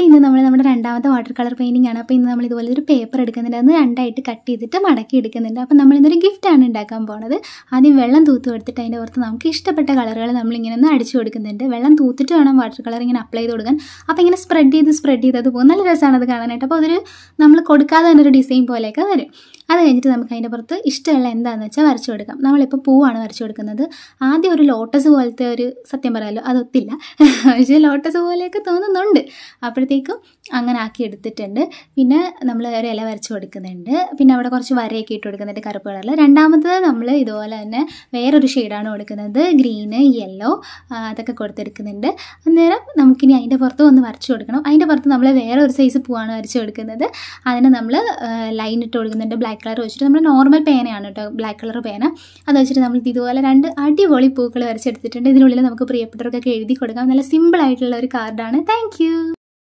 അപ്പോൾ ഇന്ന് നമ്മൾ നമ്മുടെ രണ്ടാമത്തെ വാട്ടർ കളർ പെയിൻറ്റിംഗ് ആണ് അപ്പോൾ ഇന്ന് നമ്മൾ ഇതുപോലെ ഒരു പേപ്പർ എടുക്കുന്നുണ്ട് അത് രണ്ടായിട്ട് കട്ട് ചെയ്തിട്ട് മടക്കി എടുക്കുന്നുണ്ട് അപ്പോൾ നമ്മൾ ഇന്നൊരു ഗിഫ്റ്റാണ് ഉണ്ടാക്കാൻ പോണത് ആദ്യം വെള്ളം തൂത്ത് കൊടുത്തിട്ട് അതിൻ്റെ പുറത്ത് നമുക്ക് ഇഷ്ടപ്പെട്ട കളറുകൾ നമ്മളിങ്ങനെ ഒന്ന് അടിച്ചു കൊടുക്കുന്നുണ്ട് വെള്ളം തൂത്തിട്ട് വേണം വാട്ടർ കളർ ഇങ്ങനെ അപ്ലൈ ചെയ്ത് കൊടുക്കാൻ അപ്പോൾ ഇങ്ങനെ സ്പ്രെഡ് ചെയ്ത് സ്പ്രെഡ് ചെയ്ത് അത് പോകും നല്ല രസമാണ് അത് കാണാനായിട്ട് അപ്പോൾ അതൊരു നമ്മൾ കൊടുക്കാതെ തന്നെ ഒരു ഡിസൈൻ പോലെയൊക്കെ വരും അത് കഴിഞ്ഞിട്ട് നമുക്ക് അതിൻ്റെ പുറത്ത് ഇഷ്ടമുള്ള എന്താണെന്ന് വെച്ചാൽ വരച്ചു കൊടുക്കാം നമ്മളിപ്പോൾ പൂവാണ് വരച്ചു കൊടുക്കുന്നത് ആദ്യം ഒരു ലോട്ടസ് പോലത്തെ ഒരു സത്യം പറയാമല്ലോ അതൊത്തില്ല പക്ഷേ ലോട്ടസ് പോലെയൊക്കെ തോന്നുന്നുണ്ട് അപ്പോഴത്തേക്കും അങ്ങനെ ആക്കി എടുത്തിട്ടുണ്ട് പിന്നെ നമ്മൾ ഒരു ഇല വരച്ചു കൊടുക്കുന്നുണ്ട് പിന്നെ അവിടെ കുറച്ച് വരയൊക്കെ ഇട്ട് കൊടുക്കുന്നുണ്ട് കറുപ്പ് കളറിൽ രണ്ടാമത്തത് നമ്മൾ ഇതുപോലെ തന്നെ വേറൊരു ഷെയ്ഡാണ് കൊടുക്കുന്നത് ഗ്രീന് യെല്ലോ അതൊക്കെ കൊടുത്തെടുക്കുന്നുണ്ട് അന്നേരം നമുക്കിനി അതിൻ്റെ പുറത്ത് ഒന്ന് വരച്ചു കൊടുക്കണം അതിൻ്റെ പുറത്ത് നമ്മൾ വേറെ ഒരു സൈസ് പൂവാണ് വരച്ചു കൊടുക്കുന്നത് അതിന് നമ്മൾ ലൈൻ ഇട്ട് കൊടുക്കുന്നുണ്ട് ബ്ലാക്ക് ബ്ലാക്ക് കളർ വെച്ചിട്ട് നമ്മൾ നോർമൽ പേനയാണ് കേട്ടോ ബ്ലാക്ക് കളർ പേന അത് വെച്ചിട്ട് നമ്മൾ ഇതുപോലെ രണ്ട് അടിപൊളി പൂക്കൾ വരച്ചെടുത്തിട്ടുണ്ട് ഇതിനുള്ളിൽ നമുക്ക് പ്രിയപ്പെട്ടവർക്കൊക്കെ എഴുതി കൊടുക്കാം നല്ല സിമ്പിൾ ആയിട്ടുള്ള ഒരു കാർഡാണ് താങ്ക്